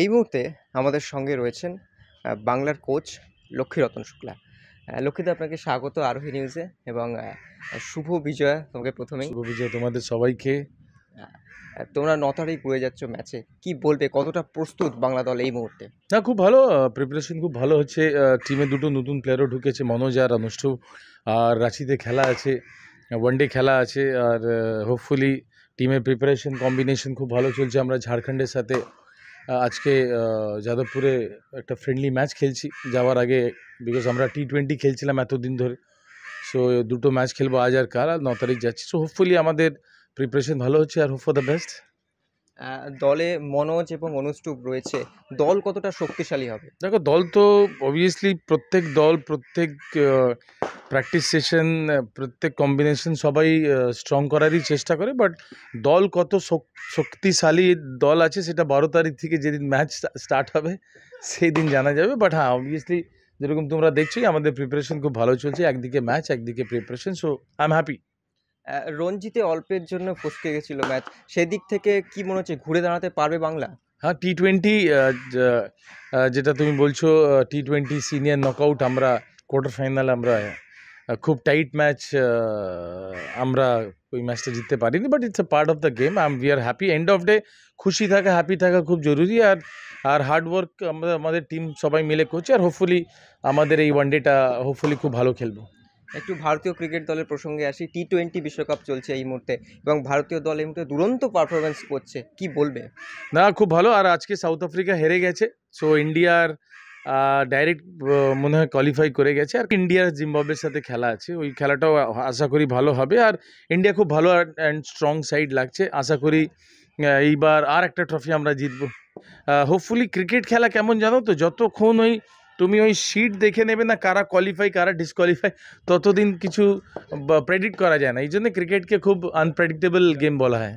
এই মুহূর্তে আমাদের সঙ্গে রয়েছেন বাংলার কোচ লক্ষ্মীরতন শুক্লা লক্ষ্মীদা আপনাকে স্বাগত আরোহী নিউজে এবং শুভ বিজয়া তোমাকে প্রথমেই শুভ বিজয় তোমাদের সবাইকে তোমরা ন তারিখ হয়ে যাচ্ছ ম্যাচে কি বলবে কতটা প্রস্তুত বাংলা দল এই মুহূর্তে না খুব ভালো প্রিপারেশন খুব ভালো হচ্ছে টিমে দুটো নতুন প্লেয়ারও ঢুকেছে মনোজ আর অনুষ্ঠ আর রাঁচিতে খেলা আছে ওয়ানডে খেলা আছে আর হোপফুলি টিমের প্রিপারেশন কম্বিনেশন খুব ভালো চলছে আমরা ঝাড়খণ্ডের সাথে আজকে যাদবপুরে একটা ফ্রেন্ডলি ম্যাচ খেলছি যাওয়ার আগে বিকজ আমরা টি টোয়েন্টি খেলছিলাম এতদিন ধরে সো দুটো ম্যাচ খেলবো আজ আর কাল আর ন তারিখ যাচ্ছি সো হোপফুলি আমাদের প্রিপারেশন ভালো হচ্ছে আর হোপ ফর দ্য বেস্ট দলে মনোজ এবং অনুষ্টুপ রয়েছে দল কতটা শক্তিশালী হবে দেখো দল তো অবভিয়াসলি প্রত্যেক দল প্রত্যেক প্র্যাকটিস সেশন uh, প্রত্যেক কম্বিনেশন সবাই স্ট্রং uh, করারই চেষ্টা করে বাট দল কত শক্তিশালী দল আছে সেটা বারো তারিখ থেকে যেদিন ম্যাচ স্টার্ট হবে সেই দিন জানা যাবে বাট হ্যাঁ অবভিয়াসলি যেরকম তোমরা দেখছোই আমাদের প্রিপারেশন খুব ভালো চলছে একদিকে ম্যাচ একদিকে preparation so I am happy রঞ্জিতে অল্পের জন্য ফসকে গেছিল ম্যাচ সেদিক থেকে কি মনে হচ্ছে ঘুরে দাঁড়াতে পারবে বাংলা হ্যাঁ টি টোয়েন্টি যেটা তুমি বলছো টি টোয়েন্টি সিনিয়র নকআউট আমরা কোয়ার্টার ফাইনাল আমরা খুব টাইট ম্যাচ আমরা ওই ম্যাচটা জিততে পারিনি but it's a part of the game um we are happy end of day খুশি থাকা হ্যাপি থাকা খুব জরুরি আর আর হার্ডওয়ার্ক আমরা আমাদের টিম সবাই মিলে করছি আর হোপফুলি আমাদের এই ওয়ান ডেটা হোপফুলি খুব ভালো খেলবো একটু ভারতীয় ক্রিকেট দলের প্রসঙ্গে আসি টি টোয়েন্টি বিশ্বকাপ চলছে এই মুহূর্তে এবং ভারতীয় দল এই মুহূর্তে দুরন্ত পারফরমেন্স করছে কি বলবে না খুব ভালো আর আজকে সাউথ আফ্রিকা হেরে গেছে সো ইন্ডিয়ার ডাইরেক্ট মনে হয় কোয়ালিফাই করে গেছে আর ইন্ডিয়ার জিম্বাবের সাথে খেলা আছে ওই খেলাটাও আশা করি ভালো হবে আর ইন্ডিয়া খুব ভালো অ্যান্ড স্ট্রং সাইড লাগছে আশা করি এইবার আর একটা ট্রফি আমরা জিতব হোপফুলি ক্রিকেট খেলা কেমন জানো তো যতক্ষণ ওই তুমি ওই সিট দেখে নেবে না কারা কোয়ালিফাই কারা ডিসকোয়ালিফাই ততদিন কিছু প্রেডিক্ট করা যায় না এই জন্য ক্রিকেটকে খুব আনপ্রেডিক্টেবল গেম বলা হয়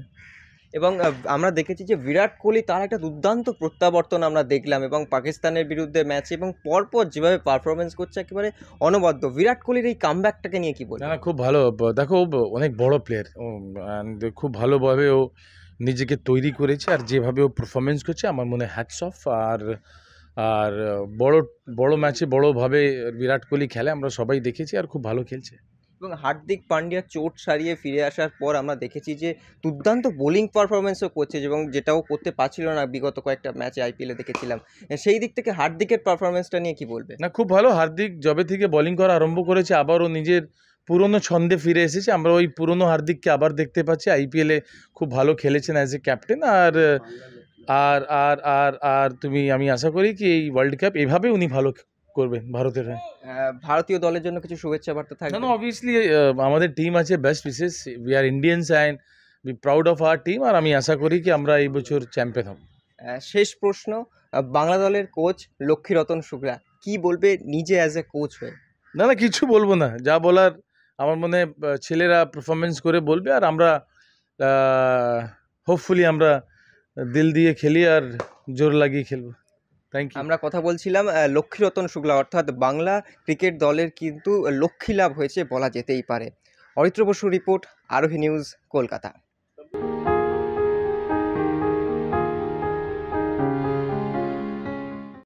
এবং আমরা দেখেছি যে বিরাট কোহলি তার একটা দুর্দান্ত প্রত্যাবর্তন আমরা দেখলাম এবং পাকিস্তানের বিরুদ্ধে ম্যাচে এবং পরপর যেভাবে পারফরমেন্স করছে একেবারে অনবদ্য বিরাট কোহলির এই কামব্যাকটাকে নিয়ে কি বল না খুব ভালো দেখো অনেক বড় প্লেয়ার খুব ভালোভাবে ও নিজেকে তৈরি করেছে আর যেভাবে ও পারফরমেন্স করছে আমার মনে হ্যাটস অফ আর আর বড় বড় ম্যাচে বড়োভাবে বিরাট কোহলি খেলে আমরা সবাই দেখেছি আর খুব ভালো খেলছে এবং হার্দিক পান্ডিয়া চোট সারিয়ে ফিরে আসার পর আমরা দেখেছি যে দুর্দান্ত বোলিং পারফরমেন্সও করছে এবং যেটাও করতে পারছিল না বিগত কয়েকটা ম্যাচে আইপিএলে দেখেছিলাম সেই দিক থেকে হার্দিকের পারফরমেন্সটা নিয়ে কি বলবে না খুব ভালো হার্দিক জবে থেকে বোলিং করা আরম্ভ করেছে আবারও নিজের পুরনো ছন্দে ফিরে এসেছে আমরা ওই পুরনো হার্দিককে আবার দেখতে পাচ্ছি আইপিএলে খুব ভালো খেলেছেন অ্যাজ এ ক্যাপ্টেন আর আর আর আর আর তুমি আমি আশা করি কি এই ওয়ার্ল্ড কাপ এভাবে উনি ভালো করবে ভারতের হ্যাঁ।, হ্যাঁ ভারতীয় দলের জন্য কিছু শুভেচ্ছা বার্তা থাকবে না অবভিয়াসলি আমাদের টিম আছে best wishes we are Indians and be proud of our team আর আমি আশা করি কি আমরা এই বছর চ্যাম্পিয়ন হব হ্যাঁ, শেষ প্রশ্ন বাংলা দলের কোচ লক্ষ্মীরতন শুক্লা কি বলবে নিজে অ্যাজ এ কোচ হয়ে না না কিছু বলবো না যা বলার আমার মনে ছেলেরা পারফরমেন্স করে বলবে আর আমরা হোপফুলি আমরা দিল দিয়ে খেলি আর জোর লাগিয়ে খেলবো আমরা কথা বলছিলাম লক্ষ্মীরতন শুক্লা অর্থাৎ বাংলা ক্রিকেট দলের কিন্তু লক্ষ্মী লাভ হয়েছে বলা যেতেই পারে অরিত্র বসু রিপোর্ট আরোহী নিউজ কলকাতা